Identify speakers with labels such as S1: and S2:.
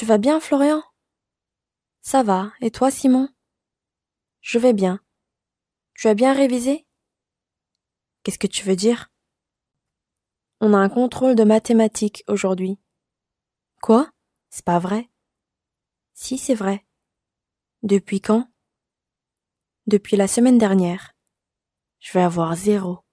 S1: Tu vas bien, Florian Ça va, et toi, Simon Je vais bien. Tu as bien révisé Qu'est-ce que tu veux dire On a un contrôle de mathématiques aujourd'hui. Quoi C'est pas vrai Si, c'est vrai. Depuis quand Depuis la semaine dernière. Je vais avoir zéro.